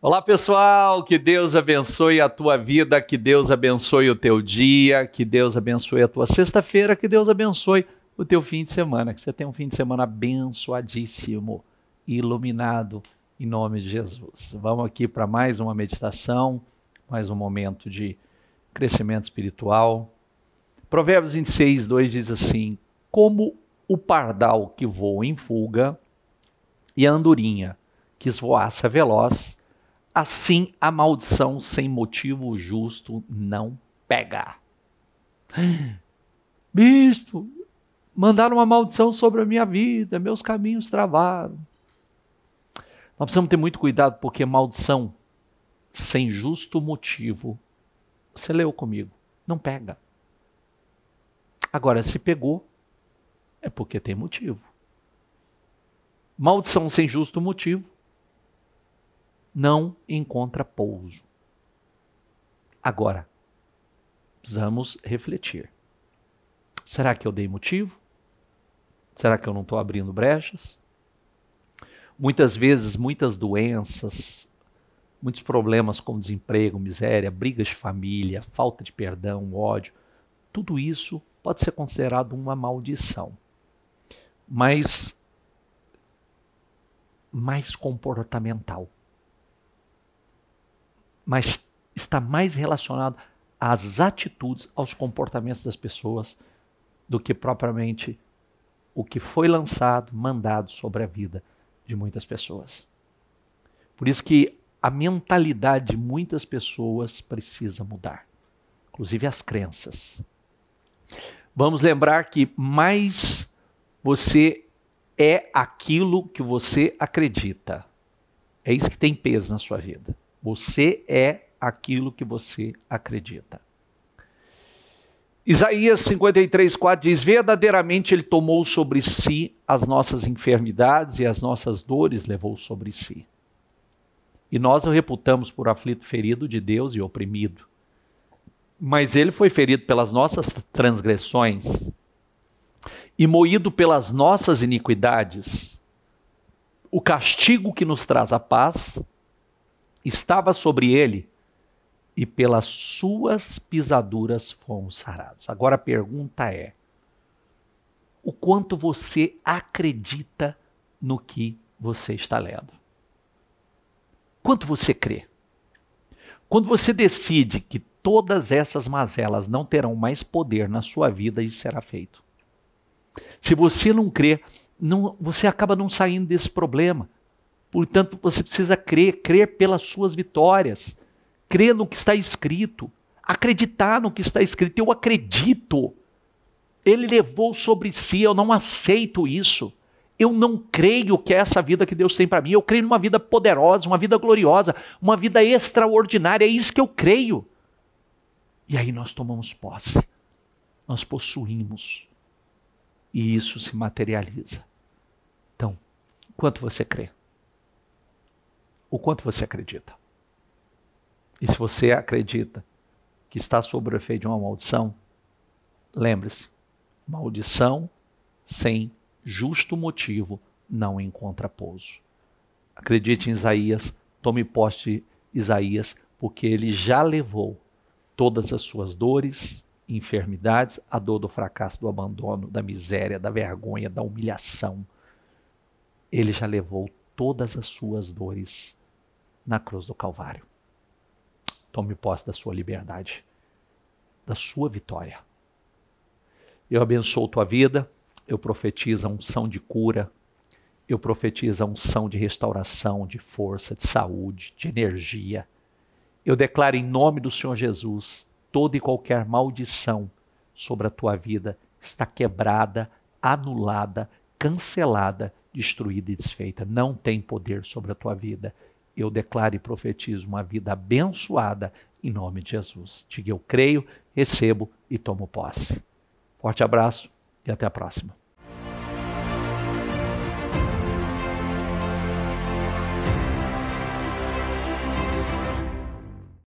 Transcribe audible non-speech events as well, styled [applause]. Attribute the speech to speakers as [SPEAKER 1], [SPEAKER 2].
[SPEAKER 1] Olá pessoal, que Deus abençoe a tua vida, que Deus abençoe o teu dia, que Deus abençoe a tua sexta-feira, que Deus abençoe o teu fim de semana, que você tenha um fim de semana abençoadíssimo, iluminado em nome de Jesus. Vamos aqui para mais uma meditação, mais um momento de crescimento espiritual. Provérbios 26, 2 diz assim: Como o pardal que voa em fuga e a andorinha que esvoaça veloz Assim, a maldição sem motivo justo não pega. [gasps] Bispo, mandaram uma maldição sobre a minha vida, meus caminhos travaram. Nós precisamos ter muito cuidado, porque maldição sem justo motivo, você leu comigo, não pega. Agora, se pegou, é porque tem motivo. Maldição sem justo motivo não encontra pouso. Agora, precisamos refletir. Será que eu dei motivo? Será que eu não estou abrindo brechas? Muitas vezes, muitas doenças, muitos problemas como desemprego, miséria, brigas de família, falta de perdão, ódio, tudo isso pode ser considerado uma maldição. Mas mais comportamental mas está mais relacionado às atitudes, aos comportamentos das pessoas, do que propriamente o que foi lançado, mandado sobre a vida de muitas pessoas. Por isso que a mentalidade de muitas pessoas precisa mudar, inclusive as crenças. Vamos lembrar que mais você é aquilo que você acredita. É isso que tem peso na sua vida. Você é aquilo que você acredita. Isaías 53, 4 diz: Verdadeiramente Ele tomou sobre si as nossas enfermidades e as nossas dores levou sobre si. E nós o reputamos por aflito, ferido de Deus e oprimido. Mas Ele foi ferido pelas nossas transgressões e moído pelas nossas iniquidades. O castigo que nos traz a paz estava sobre ele e pelas suas pisaduras fomos sarados. Agora a pergunta é: o quanto você acredita no que você está lendo? Quanto você crê? Quando você decide que todas essas mazelas não terão mais poder na sua vida, isso será feito. Se você não crê, não, você acaba não saindo desse problema. Portanto, você precisa crer, crer pelas suas vitórias, crer no que está escrito, acreditar no que está escrito. Eu acredito. Ele levou sobre si, eu não aceito isso. Eu não creio que é essa vida que Deus tem para mim. Eu creio numa vida poderosa, uma vida gloriosa, uma vida extraordinária. É isso que eu creio. E aí nós tomamos posse. Nós possuímos. E isso se materializa. Então, quanto você crê? o quanto você acredita. E se você acredita que está sob o efeito de uma maldição, lembre-se: maldição sem justo motivo não encontra pouso. Acredite em Isaías, tome posse de Isaías, porque ele já levou todas as suas dores, enfermidades, a dor do fracasso, do abandono, da miséria, da vergonha, da humilhação. Ele já levou todas as suas dores na cruz do Calvário. Tome posse da sua liberdade, da sua vitória. Eu abençoo tua vida, eu profetizo a unção de cura, eu profetizo a unção de restauração, de força, de saúde, de energia. Eu declaro em nome do Senhor Jesus toda e qualquer maldição sobre a tua vida está quebrada, anulada, cancelada destruída e desfeita, não tem poder sobre a tua vida. Eu declaro e profetizo uma vida abençoada em nome de Jesus. Diga eu creio, recebo e tomo posse. Forte abraço e até a próxima.